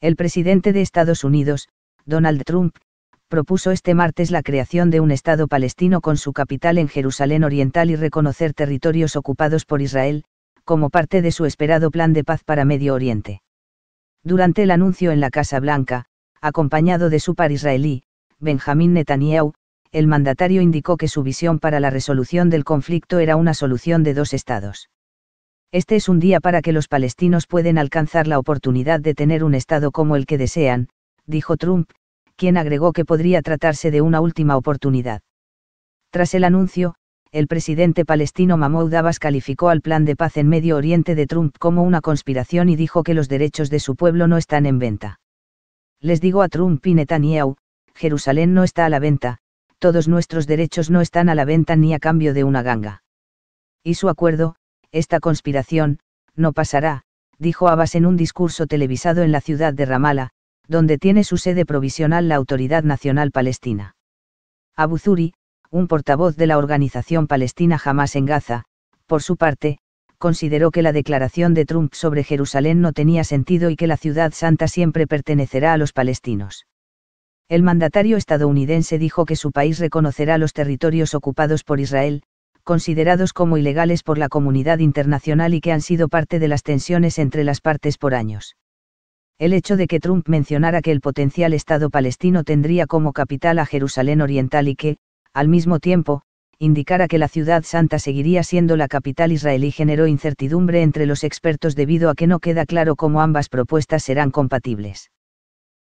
El presidente de Estados Unidos, Donald Trump, propuso este martes la creación de un Estado palestino con su capital en Jerusalén Oriental y reconocer territorios ocupados por Israel, como parte de su esperado plan de paz para Medio Oriente. Durante el anuncio en la Casa Blanca, acompañado de su par israelí, Benjamín Netanyahu, el mandatario indicó que su visión para la resolución del conflicto era una solución de dos estados. Este es un día para que los palestinos pueden alcanzar la oportunidad de tener un Estado como el que desean, dijo Trump, quien agregó que podría tratarse de una última oportunidad. Tras el anuncio, el presidente palestino Mahmoud Abbas calificó al plan de paz en Medio Oriente de Trump como una conspiración y dijo que los derechos de su pueblo no están en venta. Les digo a Trump y Netanyahu, Jerusalén no está a la venta, todos nuestros derechos no están a la venta ni a cambio de una ganga. Y su acuerdo, esta conspiración, no pasará, dijo Abbas en un discurso televisado en la ciudad de Ramala, donde tiene su sede provisional la Autoridad Nacional Palestina. Abu Zuri, un portavoz de la organización palestina Jamás en Gaza, por su parte, consideró que la declaración de Trump sobre Jerusalén no tenía sentido y que la ciudad santa siempre pertenecerá a los palestinos. El mandatario estadounidense dijo que su país reconocerá los territorios ocupados por Israel, considerados como ilegales por la comunidad internacional y que han sido parte de las tensiones entre las partes por años. El hecho de que Trump mencionara que el potencial Estado palestino tendría como capital a Jerusalén Oriental y que, al mismo tiempo, indicara que la ciudad santa seguiría siendo la capital israelí generó incertidumbre entre los expertos debido a que no queda claro cómo ambas propuestas serán compatibles.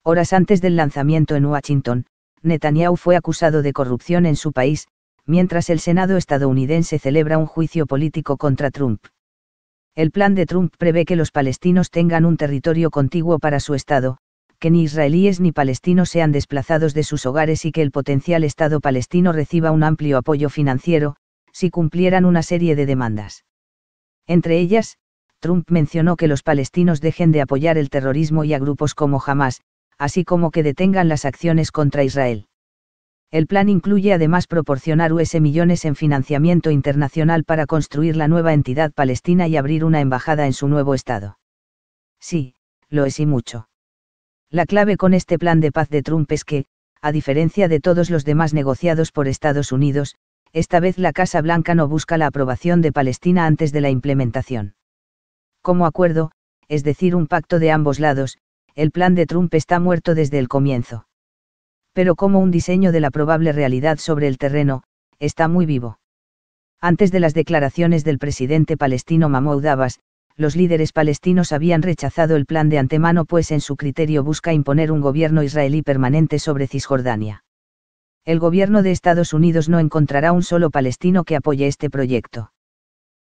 Horas antes del lanzamiento en Washington, Netanyahu fue acusado de corrupción en su país, mientras el Senado estadounidense celebra un juicio político contra Trump. El plan de Trump prevé que los palestinos tengan un territorio contiguo para su Estado, que ni israelíes ni palestinos sean desplazados de sus hogares y que el potencial Estado palestino reciba un amplio apoyo financiero, si cumplieran una serie de demandas. Entre ellas, Trump mencionó que los palestinos dejen de apoyar el terrorismo y a grupos como Hamas, así como que detengan las acciones contra Israel. El plan incluye además proporcionar US millones en financiamiento internacional para construir la nueva entidad palestina y abrir una embajada en su nuevo estado. Sí, lo es y mucho. La clave con este plan de paz de Trump es que, a diferencia de todos los demás negociados por Estados Unidos, esta vez la Casa Blanca no busca la aprobación de Palestina antes de la implementación. Como acuerdo, es decir, un pacto de ambos lados, el plan de Trump está muerto desde el comienzo pero como un diseño de la probable realidad sobre el terreno, está muy vivo. Antes de las declaraciones del presidente palestino Mahmoud Abbas, los líderes palestinos habían rechazado el plan de antemano pues en su criterio busca imponer un gobierno israelí permanente sobre Cisjordania. El gobierno de Estados Unidos no encontrará un solo palestino que apoye este proyecto.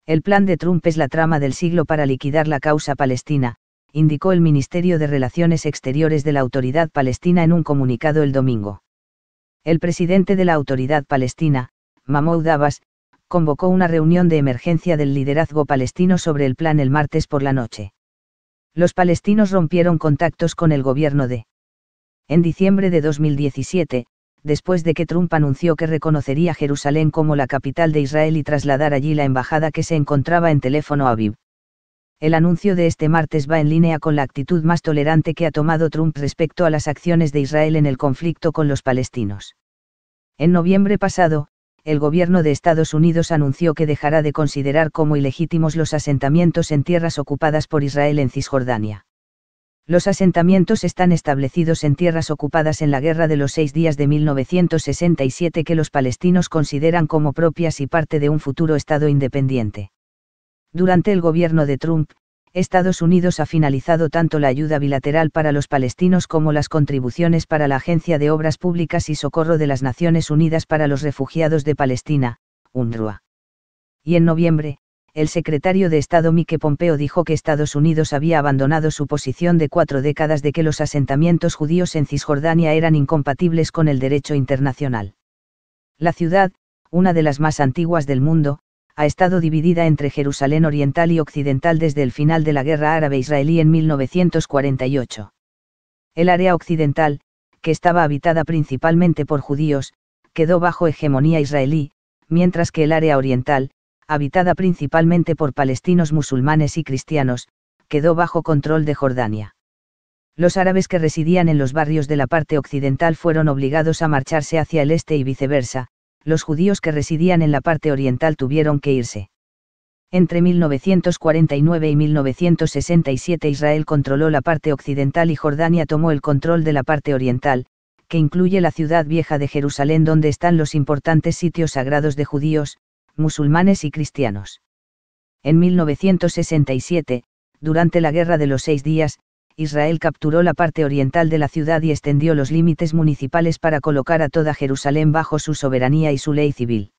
El plan de Trump es la trama del siglo para liquidar la causa palestina, indicó el Ministerio de Relaciones Exteriores de la Autoridad Palestina en un comunicado el domingo. El presidente de la Autoridad Palestina, Mahmoud Abbas, convocó una reunión de emergencia del liderazgo palestino sobre el plan el martes por la noche. Los palestinos rompieron contactos con el gobierno de. En diciembre de 2017, después de que Trump anunció que reconocería Jerusalén como la capital de Israel y trasladar allí la embajada que se encontraba en teléfono Aviv el anuncio de este martes va en línea con la actitud más tolerante que ha tomado Trump respecto a las acciones de Israel en el conflicto con los palestinos. En noviembre pasado, el gobierno de Estados Unidos anunció que dejará de considerar como ilegítimos los asentamientos en tierras ocupadas por Israel en Cisjordania. Los asentamientos están establecidos en tierras ocupadas en la Guerra de los Seis Días de 1967 que los palestinos consideran como propias y parte de un futuro Estado independiente. Durante el gobierno de Trump, Estados Unidos ha finalizado tanto la ayuda bilateral para los palestinos como las contribuciones para la Agencia de Obras Públicas y Socorro de las Naciones Unidas para los Refugiados de Palestina, UNRWA. Y en noviembre, el secretario de Estado Mike Pompeo dijo que Estados Unidos había abandonado su posición de cuatro décadas de que los asentamientos judíos en Cisjordania eran incompatibles con el derecho internacional. La ciudad, una de las más antiguas del mundo, ha estado dividida entre Jerusalén oriental y occidental desde el final de la Guerra Árabe-Israelí en 1948. El área occidental, que estaba habitada principalmente por judíos, quedó bajo hegemonía israelí, mientras que el área oriental, habitada principalmente por palestinos musulmanes y cristianos, quedó bajo control de Jordania. Los árabes que residían en los barrios de la parte occidental fueron obligados a marcharse hacia el este y viceversa, los judíos que residían en la parte oriental tuvieron que irse. Entre 1949 y 1967 Israel controló la parte occidental y Jordania tomó el control de la parte oriental, que incluye la ciudad vieja de Jerusalén donde están los importantes sitios sagrados de judíos, musulmanes y cristianos. En 1967, durante la Guerra de los Seis Días, Israel capturó la parte oriental de la ciudad y extendió los límites municipales para colocar a toda Jerusalén bajo su soberanía y su ley civil.